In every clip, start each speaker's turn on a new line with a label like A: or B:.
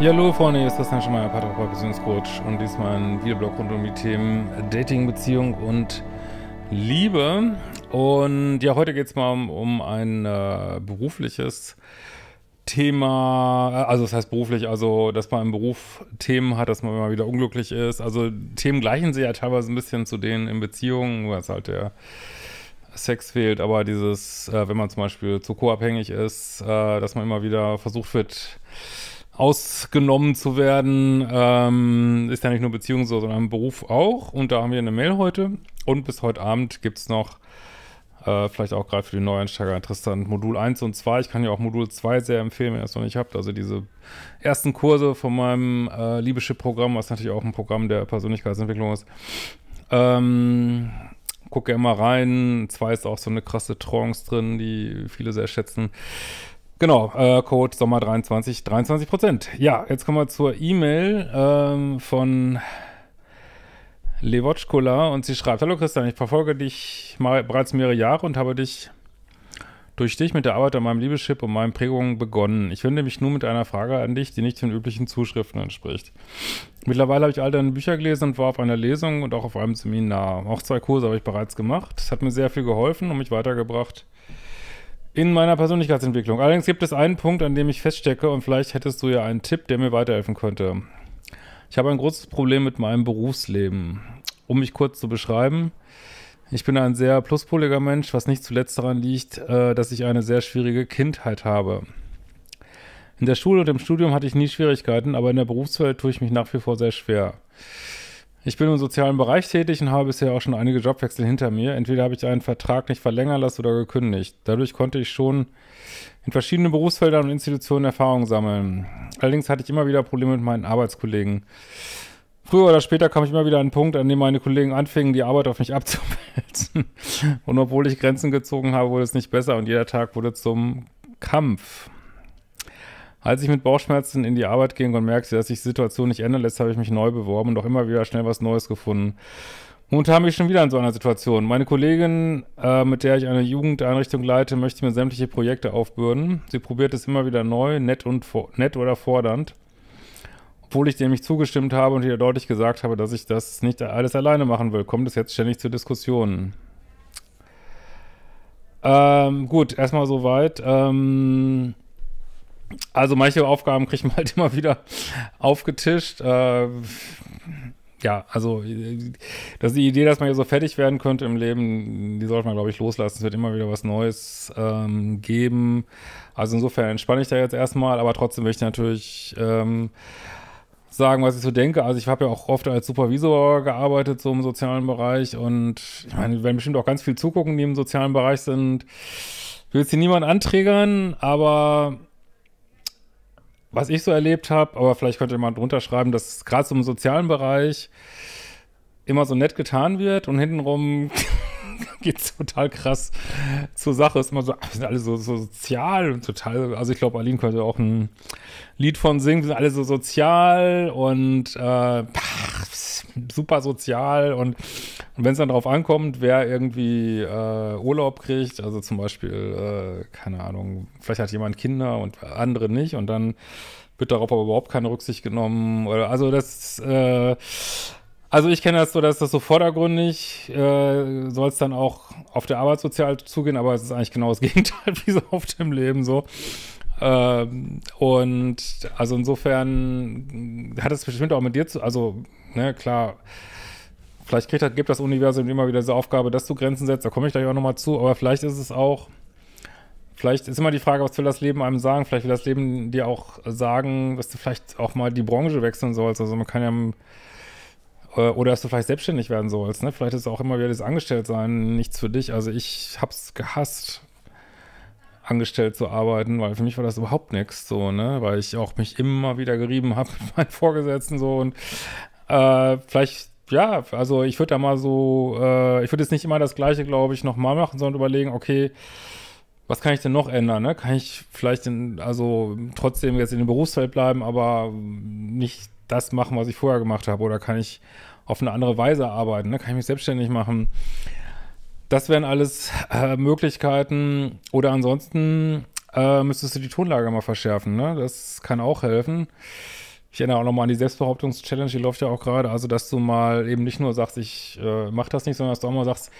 A: Ja, hallo Freunde, hier ist Christian Schmeier, Patrick Beziehungscoach und diesmal ein Videoblog rund um die Themen Dating, Beziehung und Liebe. Und ja, heute geht es mal um, um ein äh, berufliches Thema, äh, also das heißt beruflich, also dass man im Beruf Themen hat, dass man immer wieder unglücklich ist. Also Themen gleichen sich ja teilweise ein bisschen zu denen in Beziehungen, weil es halt der Sex fehlt, aber dieses, äh, wenn man zum Beispiel zu co-abhängig ist, äh, dass man immer wieder versucht wird, ausgenommen zu werden, ähm, ist ja nicht nur Beziehung so, sondern Beruf auch. Und da haben wir eine Mail heute. Und bis heute Abend gibt es noch, äh, vielleicht auch gerade für die Neuansteiger interessant, Modul 1 und 2. Ich kann ja auch Modul 2 sehr empfehlen, wenn ihr es noch nicht habt. Also diese ersten Kurse von meinem äh, Liebeschip-Programm, was natürlich auch ein Programm der Persönlichkeitsentwicklung ist. Ähm, gucke immer rein. 2 ist auch so eine krasse Trance drin, die viele sehr schätzen. Genau, äh, Code Sommer 23, 23 Prozent. Ja, jetzt kommen wir zur E-Mail ähm, von Levotschkola und sie schreibt, Hallo Christian, ich verfolge dich mal bereits mehrere Jahre und habe dich durch dich mit der Arbeit an meinem Liebeschip und meinen Prägungen begonnen. Ich wende mich nun mit einer Frage an dich, die nicht den üblichen Zuschriften entspricht. Mittlerweile habe ich all deine Bücher gelesen und war auf einer Lesung und auch auf einem Seminar. Auch zwei Kurse habe ich bereits gemacht. Es hat mir sehr viel geholfen und mich weitergebracht in meiner Persönlichkeitsentwicklung. Allerdings gibt es einen Punkt, an dem ich feststecke und vielleicht hättest du ja einen Tipp, der mir weiterhelfen könnte. Ich habe ein großes Problem mit meinem Berufsleben. Um mich kurz zu beschreiben, ich bin ein sehr pluspoliger Mensch, was nicht zuletzt daran liegt, äh, dass ich eine sehr schwierige Kindheit habe. In der Schule und im Studium hatte ich nie Schwierigkeiten, aber in der Berufswelt tue ich mich nach wie vor sehr schwer. Ich bin im sozialen Bereich tätig und habe bisher auch schon einige Jobwechsel hinter mir. Entweder habe ich einen Vertrag nicht verlängern lassen oder gekündigt. Dadurch konnte ich schon in verschiedenen Berufsfeldern und Institutionen Erfahrung sammeln. Allerdings hatte ich immer wieder Probleme mit meinen Arbeitskollegen. Früher oder später kam ich immer wieder an einen Punkt, an dem meine Kollegen anfingen, die Arbeit auf mich abzuwälzen. Und obwohl ich Grenzen gezogen habe, wurde es nicht besser und jeder Tag wurde zum Kampf. Als ich mit Bauchschmerzen in die Arbeit ging und merkte, dass sich die Situation nicht ändern lässt, habe ich mich neu beworben und auch immer wieder schnell was Neues gefunden. Momentan bin ich schon wieder in so einer Situation. Meine Kollegin, äh, mit der ich eine Jugendeinrichtung leite, möchte mir sämtliche Projekte aufbürden. Sie probiert es immer wieder neu, nett, und nett oder fordernd. Obwohl ich dem nicht zugestimmt habe und ihr deutlich gesagt habe, dass ich das nicht alles alleine machen will, kommt es jetzt ständig zu Diskussionen. Ähm, gut, erstmal soweit. Ähm, also manche Aufgaben kriegt man halt immer wieder aufgetischt. Äh, ja, also das die Idee, dass man hier so fertig werden könnte im Leben, die sollte man, glaube ich, loslassen. Es wird immer wieder was Neues ähm, geben. Also insofern entspanne ich da jetzt erstmal, aber trotzdem will ich natürlich ähm, sagen, was ich so denke. Also ich habe ja auch oft als Supervisor gearbeitet, so im sozialen Bereich. Und ich meine, wir werden bestimmt auch ganz viel zugucken, die im sozialen Bereich sind. Ich will jetzt hier niemanden anträgern, aber was ich so erlebt habe, aber vielleicht könnt ihr mal drunter schreiben, dass gerade so im sozialen Bereich immer so nett getan wird und hintenrum geht es total krass zur Sache. Ist immer so, wir sind alle so, so sozial und total, also ich glaube, Aline könnte auch ein Lied von singen, wir sind alle so sozial und äh, super sozial und und wenn es dann darauf ankommt, wer irgendwie äh, Urlaub kriegt, also zum Beispiel, äh, keine Ahnung, vielleicht hat jemand Kinder und andere nicht und dann wird darauf aber überhaupt keine Rücksicht genommen. Oder, also das, äh, also ich kenne das so, dass das so vordergründig äh, soll es dann auch auf der Arbeit sozial zugehen, aber es ist eigentlich genau das Gegenteil wie so oft im Leben so. Ähm, und also insofern hat es bestimmt auch mit dir zu, also ne, klar, Vielleicht kriegt das, gibt das Universum immer wieder diese Aufgabe, dass du Grenzen setzt. Da komme ich gleich auch nochmal zu. Aber vielleicht ist es auch, vielleicht ist immer die Frage, was will das Leben einem sagen? Vielleicht will das Leben dir auch sagen, dass du vielleicht auch mal die Branche wechseln sollst. Also man kann ja, äh, oder dass du vielleicht selbstständig werden sollst. Ne? Vielleicht ist auch immer wieder das Angestelltsein nichts für dich. Also ich habe es gehasst, angestellt zu arbeiten, weil für mich war das überhaupt nichts, so, ne, weil ich auch mich immer wieder gerieben habe mit meinen Vorgesetzten, so, und äh, vielleicht ja, also ich würde da mal so, äh, ich würde jetzt nicht immer das Gleiche, glaube ich, nochmal machen, sondern überlegen, okay, was kann ich denn noch ändern? Ne? Kann ich vielleicht in, also trotzdem jetzt in dem Berufsfeld bleiben, aber nicht das machen, was ich vorher gemacht habe? Oder kann ich auf eine andere Weise arbeiten? Ne? Kann ich mich selbstständig machen? Das wären alles äh, Möglichkeiten. Oder ansonsten äh, müsstest du die Tonlage mal verschärfen. Ne? Das kann auch helfen. Ich erinnere auch nochmal an die Selbstbehauptungs-Challenge, die läuft ja auch gerade. Also, dass du mal eben nicht nur sagst, ich äh, mach das nicht, sondern dass du auch mal sagst,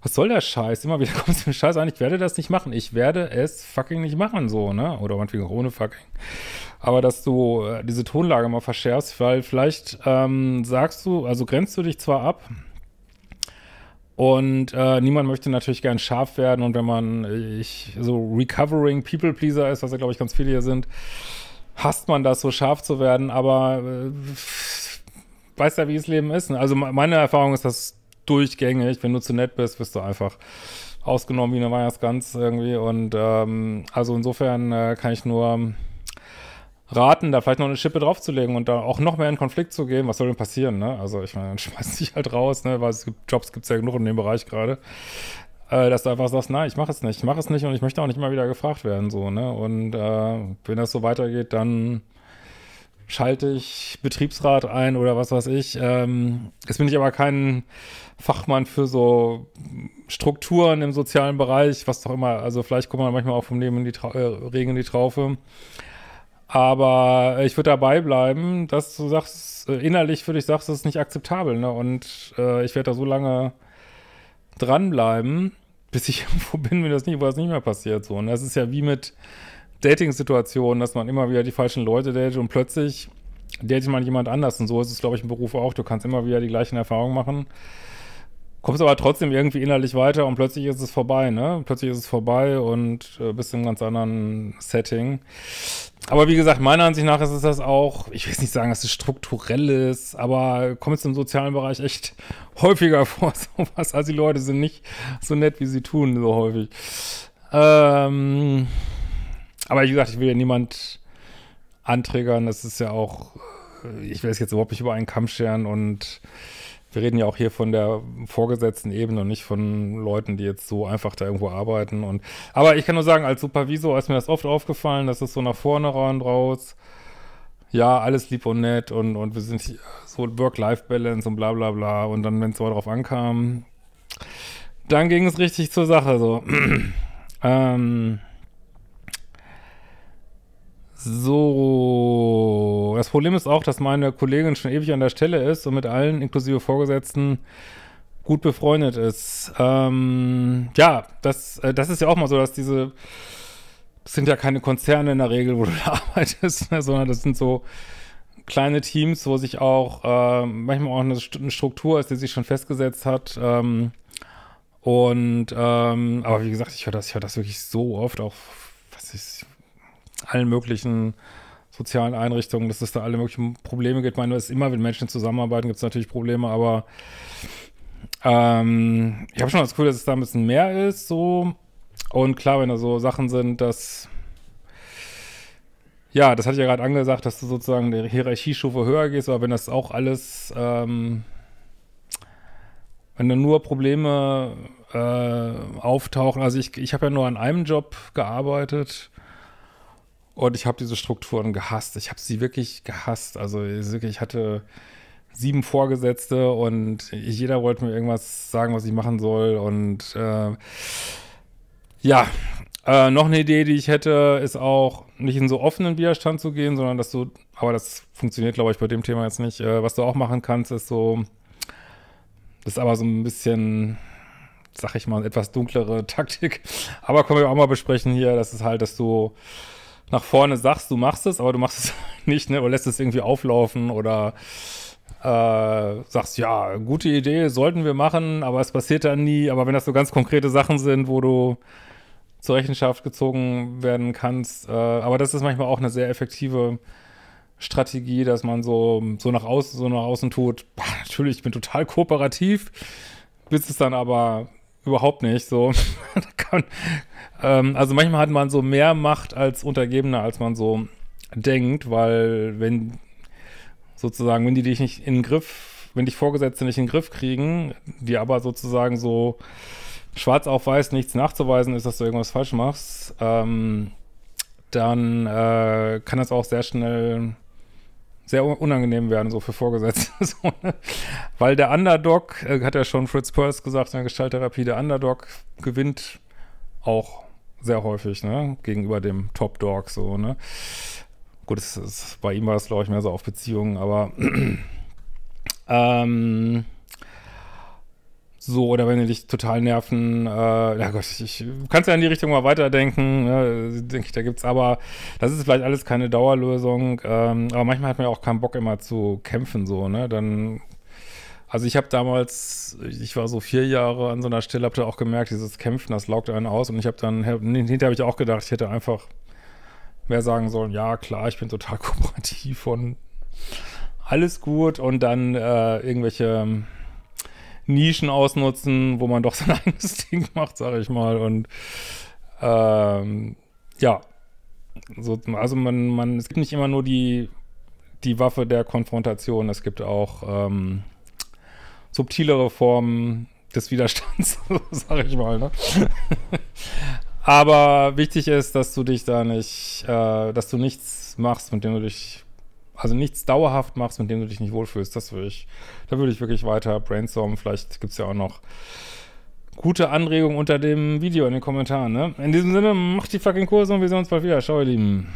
A: was soll der Scheiß? Immer wieder kommst du mit Scheiß an, ich werde das nicht machen. Ich werde es fucking nicht machen, so, ne? Oder manchmal auch ohne fucking. Aber dass du äh, diese Tonlage mal verschärfst, weil vielleicht ähm, sagst du, also grenzt du dich zwar ab, und äh, niemand möchte natürlich gern scharf werden. Und wenn man äh, ich, so recovering People Pleaser ist, was ja, glaube ich, ganz viele hier sind, hasst man das, so scharf zu werden, aber äh, weiß ja, wie es Leben ist. Ne? Also meine Erfahrung ist dass durchgängig. Wenn du zu nett bist, bist du einfach ausgenommen wie eine Weihnachtsgans irgendwie. Und ähm, also insofern äh, kann ich nur raten, da vielleicht noch eine Schippe draufzulegen und da auch noch mehr in Konflikt zu gehen. Was soll denn passieren, ne? Also ich meine, dann schmeißt dich halt raus, ne? Weil es gibt, Jobs gibt es ja genug in dem Bereich gerade äh, dass du einfach sagst, nein, ich mache es nicht, ich mache es nicht und ich möchte auch nicht mal wieder gefragt werden, so, ne? Und äh, wenn das so weitergeht, dann schalte ich Betriebsrat ein oder was weiß ich. Ähm, jetzt bin ich aber kein Fachmann für so Strukturen im sozialen Bereich, was doch immer. Also vielleicht kommt man manchmal auch vom Leben in die Tra äh, Regen in die Traufe. Aber ich würde dabei bleiben, dass du sagst, äh, innerlich für dich sagst, das ist nicht akzeptabel. Ne? Und äh, ich werde da so lange dranbleiben, bis ich irgendwo bin, wenn das nicht, wo das nicht mehr passiert. So. Und das ist ja wie mit Dating-Situationen, dass man immer wieder die falschen Leute datet und plötzlich datet man jemand anders. Und so ist es, glaube ich, im Beruf auch. Du kannst immer wieder die gleichen Erfahrungen machen, kommst aber trotzdem irgendwie innerlich weiter und plötzlich ist es vorbei, ne? Plötzlich ist es vorbei und äh, bist im ganz anderen Setting aber wie gesagt, meiner Ansicht nach ist es das auch, ich will nicht sagen, dass es strukturell ist, aber kommt es im sozialen Bereich echt häufiger vor, sowas. Also die Leute sind nicht so nett, wie sie tun, so häufig. Ähm, aber wie gesagt, ich will ja niemand anträgern, das ist ja auch, äh, ich will es jetzt überhaupt nicht über einen Kamm scheren und wir reden ja auch hier von der vorgesetzten Ebene und nicht von Leuten, die jetzt so einfach da irgendwo arbeiten. Und aber ich kann nur sagen, als Supervisor ist mir das oft aufgefallen, dass es so nach vorne und raus. Ja, alles lieb und nett und, und wir sind so Work-Life-Balance und bla bla bla. Und dann, wenn es mal drauf ankam, dann ging es richtig zur Sache so. ähm. So, das Problem ist auch, dass meine Kollegin schon ewig an der Stelle ist und mit allen, inklusive Vorgesetzten, gut befreundet ist. Ähm, ja, das, äh, das ist ja auch mal so, dass diese, das sind ja keine Konzerne in der Regel, wo du da arbeitest, ne, sondern das sind so kleine Teams, wo sich auch äh, manchmal auch eine, St eine Struktur ist, die sich schon festgesetzt hat. Ähm, und, ähm, aber wie gesagt, ich höre das, ich höre das wirklich so oft, auch, was ist, allen möglichen sozialen Einrichtungen, dass es da alle möglichen Probleme gibt. Ich meine, es ist immer, wenn Menschen zusammenarbeiten, gibt es natürlich Probleme, aber ähm, ich habe schon das Gefühl, dass es da ein bisschen mehr ist, so. Und klar, wenn da so Sachen sind, dass ja, das hatte ich ja gerade angesagt, dass du sozusagen der Hierarchiestufe höher gehst, aber wenn das auch alles, ähm, wenn da nur Probleme äh, auftauchen, also ich, ich habe ja nur an einem Job gearbeitet und ich habe diese Strukturen gehasst. Ich habe sie wirklich gehasst. Also ich hatte sieben Vorgesetzte und jeder wollte mir irgendwas sagen, was ich machen soll. Und äh, ja, äh, noch eine Idee, die ich hätte, ist auch nicht in so offenen Widerstand zu gehen, sondern dass du, aber das funktioniert, glaube ich, bei dem Thema jetzt nicht. Äh, was du auch machen kannst, ist so, das ist aber so ein bisschen, sag ich mal, etwas dunklere Taktik. Aber können wir auch mal besprechen hier, das ist halt, dass du nach vorne sagst, du machst es, aber du machst es nicht, ne? Oder lässt es irgendwie auflaufen oder äh, sagst, ja, gute Idee, sollten wir machen, aber es passiert dann nie. Aber wenn das so ganz konkrete Sachen sind, wo du zur Rechenschaft gezogen werden kannst, äh, aber das ist manchmal auch eine sehr effektive Strategie, dass man so, so nach außen, so nach außen tut, bah, natürlich, ich bin total kooperativ, bis es dann aber überhaupt nicht. So, kann, ähm, also manchmal hat man so mehr Macht als Untergebener, als man so denkt, weil wenn sozusagen, wenn die dich nicht in den Griff, wenn dich Vorgesetzte nicht in den Griff kriegen, die aber sozusagen so schwarz auf weiß nichts nachzuweisen ist, dass du irgendwas falsch machst, ähm, dann äh, kann das auch sehr schnell sehr unangenehm werden, so für Vorgesetzte. so, ne? Weil der Underdog, äh, hat ja schon Fritz Perls gesagt in der Gestalttherapie, der Underdog gewinnt auch sehr häufig, ne? Gegenüber dem Top Dog, so, ne? Gut, es, es, bei ihm war es, glaube ich, mehr so auf Beziehungen, aber ähm, so, oder wenn die dich total nerven, äh, ja Gott, ich, ich kannst ja in die Richtung mal weiterdenken, ne? denke ich, da gibt's aber, das ist vielleicht alles keine Dauerlösung, ähm, aber manchmal hat man ja auch keinen Bock immer zu kämpfen, so, ne, dann, also ich habe damals, ich war so vier Jahre an so einer Stelle, hab da auch gemerkt, dieses Kämpfen, das laugt einen aus und ich habe dann, hinterher habe ich auch gedacht, ich hätte einfach mehr sagen sollen, ja klar, ich bin total kooperativ und alles gut und dann äh, irgendwelche Nischen ausnutzen, wo man doch sein eigenes Ding macht, sage ich mal. Und ähm, ja, so, also man, man, es gibt nicht immer nur die, die Waffe der Konfrontation, es gibt auch ähm, subtilere Formen des Widerstands, sage ich mal. Ne? Aber wichtig ist, dass du dich da nicht, äh, dass du nichts machst, mit dem du dich also nichts dauerhaft machst, mit dem du dich nicht wohlfühlst, das würde ich, da würde ich wirklich weiter brainstormen. Vielleicht gibt es ja auch noch gute Anregungen unter dem Video in den Kommentaren. Ne? In diesem Sinne, mach die fucking Kurse und wir sehen uns bald wieder. Ciao, ihr Lieben.